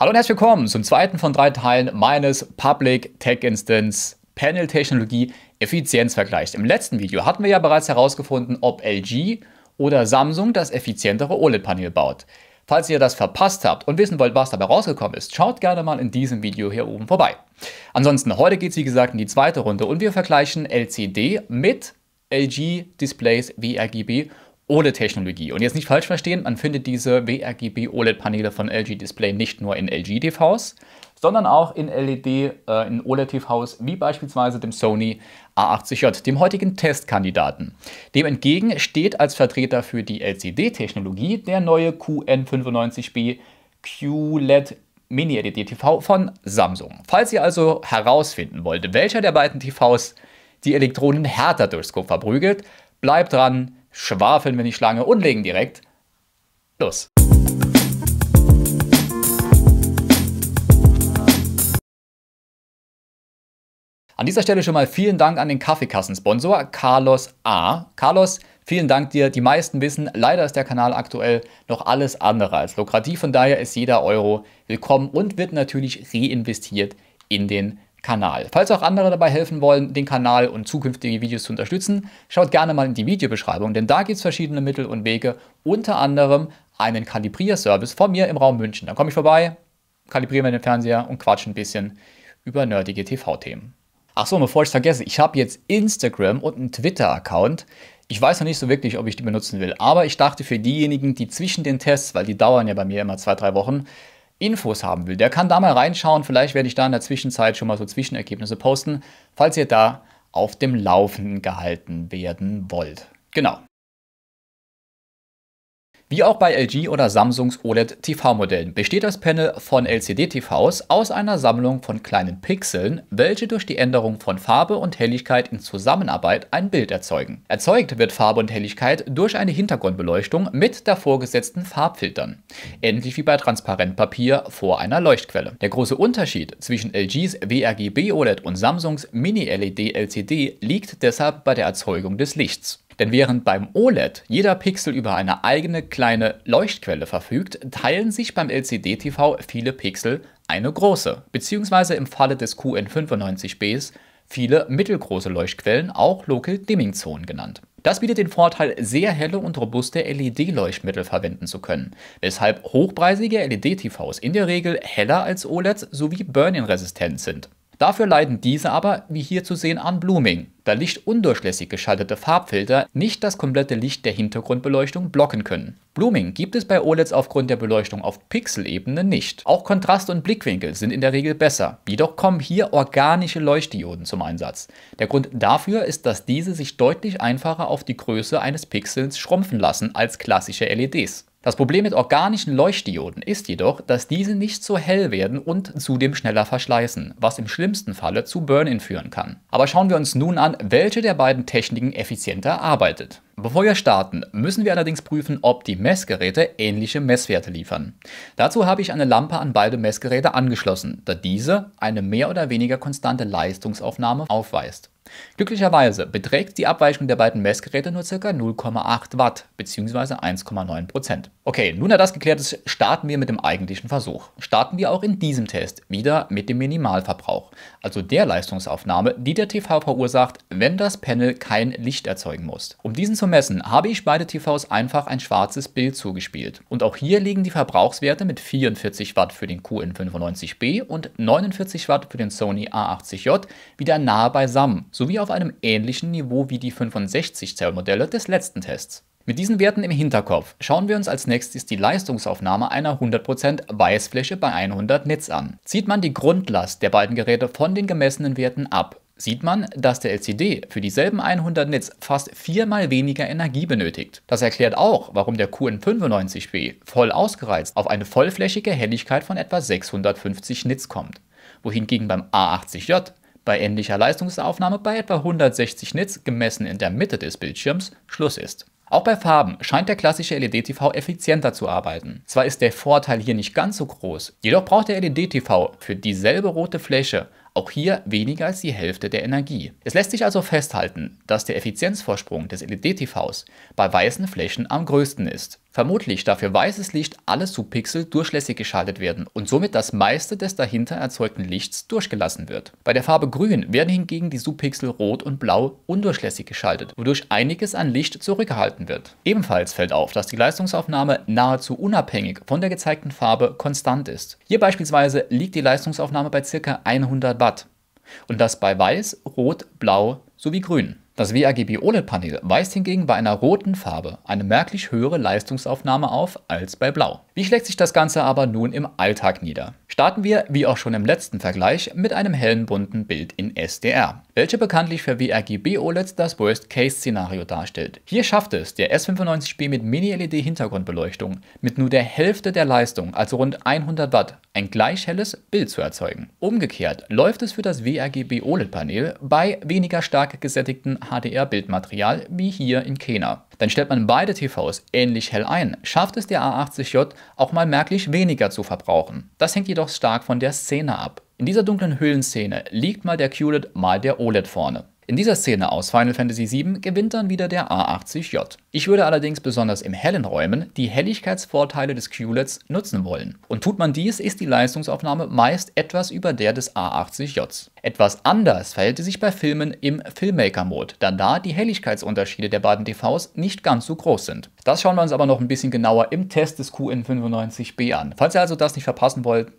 Hallo und herzlich willkommen zum zweiten von drei Teilen meines Public Tech Instance Panel Technologie Effizienzvergleichs. Im letzten Video hatten wir ja bereits herausgefunden, ob LG oder Samsung das effizientere OLED-Panel baut. Falls ihr das verpasst habt und wissen wollt, was dabei rausgekommen ist, schaut gerne mal in diesem Video hier oben vorbei. Ansonsten, heute geht es wie gesagt in die zweite Runde und wir vergleichen LCD mit LG Displays wie RGB OLED-Technologie. Und jetzt nicht falsch verstehen, man findet diese WRGB-OLED-Paneele von LG Display nicht nur in LG-TVs, sondern auch in LED, äh, in OLED-TVs, wie beispielsweise dem Sony A80J, dem heutigen Testkandidaten. Dem entgegen steht als Vertreter für die LCD-Technologie der neue QN95B QLED Mini-LED-TV von Samsung. Falls ihr also herausfinden wollt, welcher der beiden TVs die Elektronen härter durchs Kupfer prügelt, bleibt dran, schwafeln wir in die Schlange und legen direkt los. An dieser Stelle schon mal vielen Dank an den Kaffeekassensponsor Carlos A. Carlos, vielen Dank dir. Die meisten wissen, leider ist der Kanal aktuell noch alles andere als lukrativ. Von daher ist jeder Euro willkommen und wird natürlich reinvestiert in den Kanal. Falls auch andere dabei helfen wollen, den Kanal und zukünftige Videos zu unterstützen, schaut gerne mal in die Videobeschreibung, denn da gibt es verschiedene Mittel und Wege, unter anderem einen Kalibrierservice von mir im Raum München. Dann komme ich vorbei, kalibriere mir den Fernseher und quatsche ein bisschen über nerdige TV-Themen. Achso, bevor ich es vergesse, ich habe jetzt Instagram und einen Twitter-Account. Ich weiß noch nicht so wirklich, ob ich die benutzen will, aber ich dachte für diejenigen, die zwischen den Tests, weil die dauern ja bei mir immer zwei, drei Wochen, Infos haben will, der kann da mal reinschauen. Vielleicht werde ich da in der Zwischenzeit schon mal so Zwischenergebnisse posten, falls ihr da auf dem Laufenden gehalten werden wollt. Genau. Wie auch bei LG oder Samsungs OLED-TV-Modellen besteht das Panel von LCD-TVs aus einer Sammlung von kleinen Pixeln, welche durch die Änderung von Farbe und Helligkeit in Zusammenarbeit ein Bild erzeugen. Erzeugt wird Farbe und Helligkeit durch eine Hintergrundbeleuchtung mit davor gesetzten Farbfiltern, ähnlich wie bei Transparentpapier vor einer Leuchtquelle. Der große Unterschied zwischen LGs WRGB OLED und Samsungs Mini-LED LCD liegt deshalb bei der Erzeugung des Lichts. Denn während beim OLED jeder Pixel über eine eigene kleine Leuchtquelle verfügt, teilen sich beim LCD-TV viele Pixel eine große, beziehungsweise im Falle des QN95Bs viele mittelgroße Leuchtquellen, auch Local Dimming Zonen genannt. Das bietet den Vorteil, sehr helle und robuste LED-Leuchtmittel verwenden zu können, weshalb hochpreisige LED-TVs in der Regel heller als OLEDs sowie Burn-in-resistent sind. Dafür leiden diese aber, wie hier zu sehen, an Blooming, da lichtundurchlässig geschaltete Farbfilter nicht das komplette Licht der Hintergrundbeleuchtung blocken können. Blooming gibt es bei OLEDs aufgrund der Beleuchtung auf Pixelebene nicht. Auch Kontrast und Blickwinkel sind in der Regel besser, jedoch kommen hier organische Leuchtdioden zum Einsatz. Der Grund dafür ist, dass diese sich deutlich einfacher auf die Größe eines Pixels schrumpfen lassen als klassische LEDs. Das Problem mit organischen Leuchtdioden ist jedoch, dass diese nicht so hell werden und zudem schneller verschleißen, was im schlimmsten Falle zu Burn-in führen kann. Aber schauen wir uns nun an, welche der beiden Techniken effizienter arbeitet. Bevor wir starten, müssen wir allerdings prüfen, ob die Messgeräte ähnliche Messwerte liefern. Dazu habe ich eine Lampe an beide Messgeräte angeschlossen, da diese eine mehr oder weniger konstante Leistungsaufnahme aufweist. Glücklicherweise beträgt die Abweichung der beiden Messgeräte nur ca. 0,8 Watt bzw. 1,9%. Okay, nun da das geklärt ist, starten wir mit dem eigentlichen Versuch. Starten wir auch in diesem Test wieder mit dem Minimalverbrauch, also der Leistungsaufnahme, die der TV verursacht, wenn das Panel kein Licht erzeugen muss. Um diesen zu vermessen habe ich beide TVs einfach ein schwarzes Bild zugespielt. Und auch hier liegen die Verbrauchswerte mit 44 Watt für den QN95B und 49 Watt für den Sony A80J wieder nahe beisammen, sowie auf einem ähnlichen Niveau wie die 65 Zell Modelle des letzten Tests. Mit diesen Werten im Hinterkopf schauen wir uns als nächstes die Leistungsaufnahme einer 100% Weißfläche bei 100 Nits an. Zieht man die Grundlast der beiden Geräte von den gemessenen Werten ab, sieht man, dass der LCD für dieselben 100 Nits fast viermal weniger Energie benötigt. Das erklärt auch, warum der QN95B voll ausgereizt auf eine vollflächige Helligkeit von etwa 650 Nits kommt, wohingegen beim A80J bei ähnlicher Leistungsaufnahme bei etwa 160 Nits gemessen in der Mitte des Bildschirms Schluss ist. Auch bei Farben scheint der klassische LED-TV effizienter zu arbeiten. Zwar ist der Vorteil hier nicht ganz so groß, jedoch braucht der LED-TV für dieselbe rote Fläche auch hier weniger als die Hälfte der Energie. Es lässt sich also festhalten, dass der Effizienzvorsprung des LED-TVs bei weißen Flächen am größten ist. Vermutlich darf für weißes Licht alle Subpixel durchlässig geschaltet werden und somit das meiste des dahinter erzeugten Lichts durchgelassen wird. Bei der Farbe Grün werden hingegen die Subpixel Rot und Blau undurchlässig geschaltet, wodurch einiges an Licht zurückgehalten wird. Ebenfalls fällt auf, dass die Leistungsaufnahme nahezu unabhängig von der gezeigten Farbe konstant ist. Hier beispielsweise liegt die Leistungsaufnahme bei ca. 100 Watt und das bei Weiß, Rot, Blau sowie Grün. Das WAGB OLED-Panel weist hingegen bei einer roten Farbe eine merklich höhere Leistungsaufnahme auf als bei Blau wie schlägt sich das Ganze aber nun im Alltag nieder? Starten wir, wie auch schon im letzten Vergleich, mit einem hellen bunten Bild in SDR, welche bekanntlich für WRGB-OLEDs das Worst-Case-Szenario darstellt. Hier schafft es der S95B mit Mini-LED-Hintergrundbeleuchtung mit nur der Hälfte der Leistung, also rund 100 Watt, ein gleich helles Bild zu erzeugen. Umgekehrt läuft es für das WRGB-OLED-Panel bei weniger stark gesättigten HDR-Bildmaterial wie hier in Kena. Dann stellt man beide TVs ähnlich hell ein, schafft es der A80J auch mal merklich weniger zu verbrauchen. Das hängt jedoch stark von der Szene ab. In dieser dunklen Höhlenszene liegt mal der QLED, mal der OLED vorne. In dieser Szene aus Final Fantasy VII gewinnt dann wieder der A80J. Ich würde allerdings besonders im hellen Räumen die Helligkeitsvorteile des QLEDs nutzen wollen. Und tut man dies, ist die Leistungsaufnahme meist etwas über der des A80Js. Etwas anders verhält es sich bei Filmen im Filmmaker-Mode, da da die Helligkeitsunterschiede der beiden TVs nicht ganz so groß sind. Das schauen wir uns aber noch ein bisschen genauer im Test des QN95B an. Falls ihr also das nicht verpassen wollt,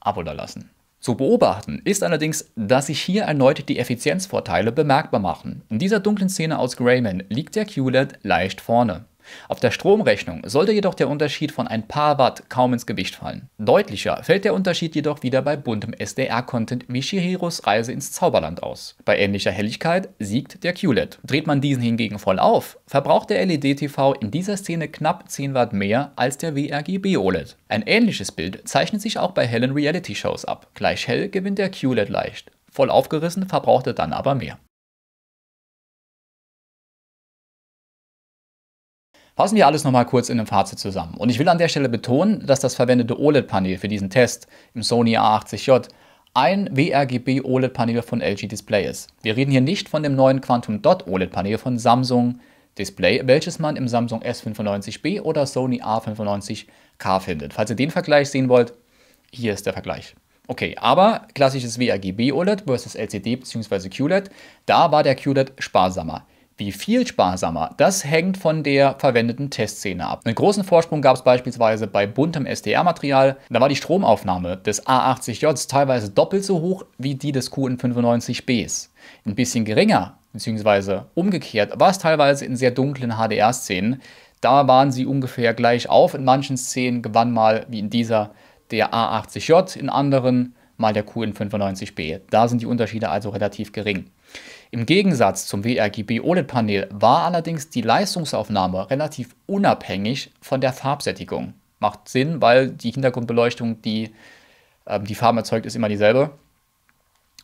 Abo da lassen. Zu beobachten ist allerdings, dass sich hier erneut die Effizienzvorteile bemerkbar machen. In dieser dunklen Szene aus Greyman liegt der QLED leicht vorne. Auf der Stromrechnung sollte jedoch der Unterschied von ein paar Watt kaum ins Gewicht fallen. Deutlicher fällt der Unterschied jedoch wieder bei buntem SDR-Content wie Shihiros Reise ins Zauberland aus. Bei ähnlicher Helligkeit siegt der QLED. Dreht man diesen hingegen voll auf, verbraucht der LED-TV in dieser Szene knapp 10 Watt mehr als der WRGB OLED. Ein ähnliches Bild zeichnet sich auch bei hellen Reality-Shows ab. Gleich hell gewinnt der QLED leicht. Voll aufgerissen verbraucht er dann aber mehr. Fassen wir alles nochmal kurz in einem Fazit zusammen. Und ich will an der Stelle betonen, dass das verwendete OLED-Panel für diesen Test im Sony A80J ein WRGB OLED-Panel von LG Display ist. Wir reden hier nicht von dem neuen Quantum Dot OLED-Panel von Samsung Display, welches man im Samsung S95B oder Sony A95K findet. Falls ihr den Vergleich sehen wollt, hier ist der Vergleich. Okay, aber klassisches WRGB OLED versus LCD bzw. QLED, da war der QLED sparsamer. Wie viel sparsamer? Das hängt von der verwendeten Testszene ab. Einen großen Vorsprung gab es beispielsweise bei buntem SDR-Material. Da war die Stromaufnahme des a 80 j teilweise doppelt so hoch wie die des QN95Bs. Ein bisschen geringer, beziehungsweise umgekehrt, war es teilweise in sehr dunklen HDR-Szenen. Da waren sie ungefähr gleich auf. In manchen Szenen gewann mal, wie in dieser, der A80J, in anderen mal der QN95B. Da sind die Unterschiede also relativ gering. Im Gegensatz zum WRGB OLED-Panel war allerdings die Leistungsaufnahme relativ unabhängig von der Farbsättigung. Macht Sinn, weil die Hintergrundbeleuchtung, die äh, die Farben erzeugt, ist immer dieselbe.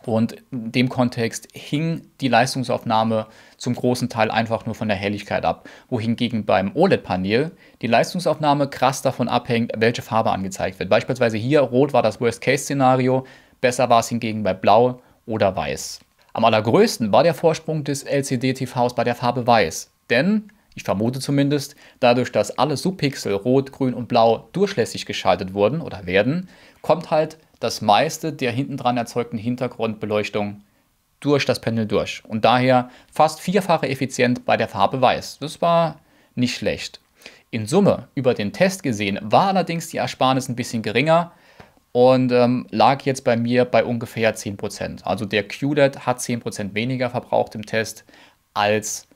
Und in dem Kontext hing die Leistungsaufnahme zum großen Teil einfach nur von der Helligkeit ab, wohingegen beim OLED-Panel die Leistungsaufnahme krass davon abhängt, welche Farbe angezeigt wird. Beispielsweise hier rot war das Worst-Case-Szenario, besser war es hingegen bei blau oder weiß. Am allergrößten war der Vorsprung des LCD-TVs bei der Farbe weiß, denn ich vermute zumindest, dadurch, dass alle Subpixel rot, grün und blau durchlässig geschaltet wurden oder werden, kommt halt das meiste der hinten dran erzeugten Hintergrundbeleuchtung durch das Panel durch und daher fast vierfache effizient bei der Farbe weiß. Das war nicht schlecht. In Summe über den Test gesehen war allerdings die Ersparnis ein bisschen geringer und ähm, lag jetzt bei mir bei ungefähr 10%. Also der QLED hat 10% weniger verbraucht im Test als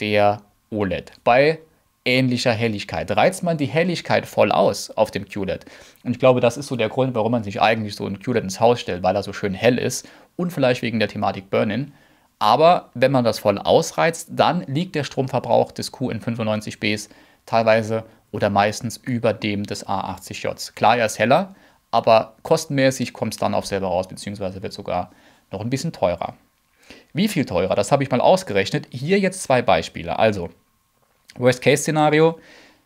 der OLED. Bei ähnlicher Helligkeit. Reizt man die Helligkeit voll aus auf dem QLED. Und ich glaube, das ist so der Grund, warum man sich eigentlich so ein QLED ins Haus stellt, weil er so schön hell ist und vielleicht wegen der Thematik Burn-in. Aber wenn man das voll ausreizt, dann liegt der Stromverbrauch des QN95Bs teilweise oder meistens über dem des a 80 j Klar, er ist heller, aber kostenmäßig kommt es dann auch selber raus, beziehungsweise wird sogar noch ein bisschen teurer. Wie viel teurer? Das habe ich mal ausgerechnet. Hier jetzt zwei Beispiele. Also Worst-Case-Szenario,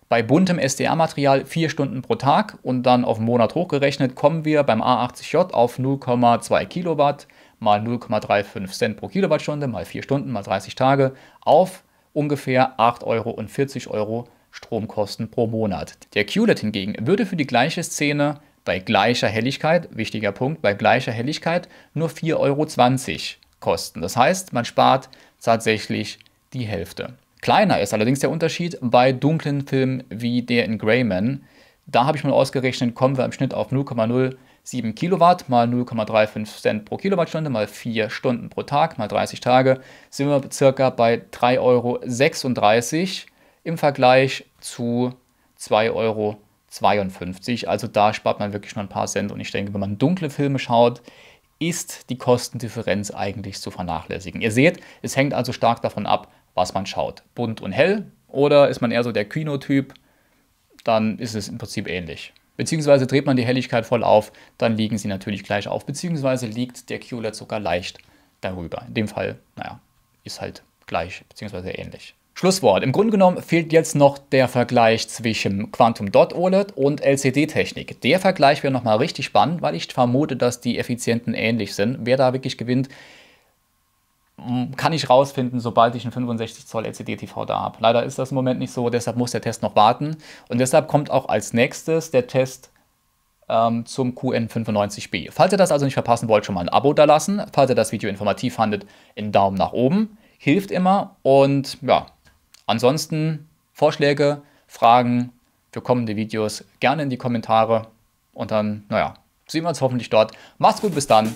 bei buntem SDR-Material 4 Stunden pro Tag und dann auf einen Monat hochgerechnet, kommen wir beim A80J auf 0,2 Kilowatt mal 0,35 Cent pro Kilowattstunde mal 4 Stunden mal 30 Tage auf ungefähr 8,40 Euro Euro Stromkosten pro Monat. Der QLED hingegen würde für die gleiche Szene bei gleicher Helligkeit, wichtiger Punkt, bei gleicher Helligkeit nur 4,20 Euro kosten. Das heißt, man spart tatsächlich die Hälfte. Kleiner ist allerdings der Unterschied bei dunklen Filmen wie der in Greyman. Da habe ich mal ausgerechnet, kommen wir im Schnitt auf 0,07 Kilowatt mal 0,35 Cent pro Kilowattstunde mal 4 Stunden pro Tag mal 30 Tage, sind wir circa bei 3,36 Euro im Vergleich zu 2,52 Euro. Also da spart man wirklich nur ein paar Cent und ich denke, wenn man dunkle Filme schaut, ist die Kostendifferenz eigentlich zu vernachlässigen. Ihr seht, es hängt also stark davon ab, was man schaut. Bunt und hell oder ist man eher so der Kinotyp, dann ist es im Prinzip ähnlich. Beziehungsweise dreht man die Helligkeit voll auf, dann liegen sie natürlich gleich auf, beziehungsweise liegt der QLED sogar leicht darüber. In dem Fall, naja, ist halt gleich, beziehungsweise ähnlich. Schlusswort. Im Grunde genommen fehlt jetzt noch der Vergleich zwischen Quantum Dot OLED und LCD-Technik. Der Vergleich wäre nochmal richtig spannend, weil ich vermute, dass die Effizienten ähnlich sind. Wer da wirklich gewinnt, Mm, kann ich rausfinden, sobald ich einen 65 Zoll LCD-TV da habe. Leider ist das im Moment nicht so, deshalb muss der Test noch warten. Und deshalb kommt auch als nächstes der Test ähm, zum QN95B. Falls ihr das also nicht verpassen wollt, schon mal ein Abo da lassen. Falls ihr das Video informativ fandet, einen Daumen nach oben. Hilft immer. Und ja, ansonsten Vorschläge, Fragen für kommende Videos gerne in die Kommentare. Und dann, naja, sehen wir uns hoffentlich dort. Macht's gut, bis dann.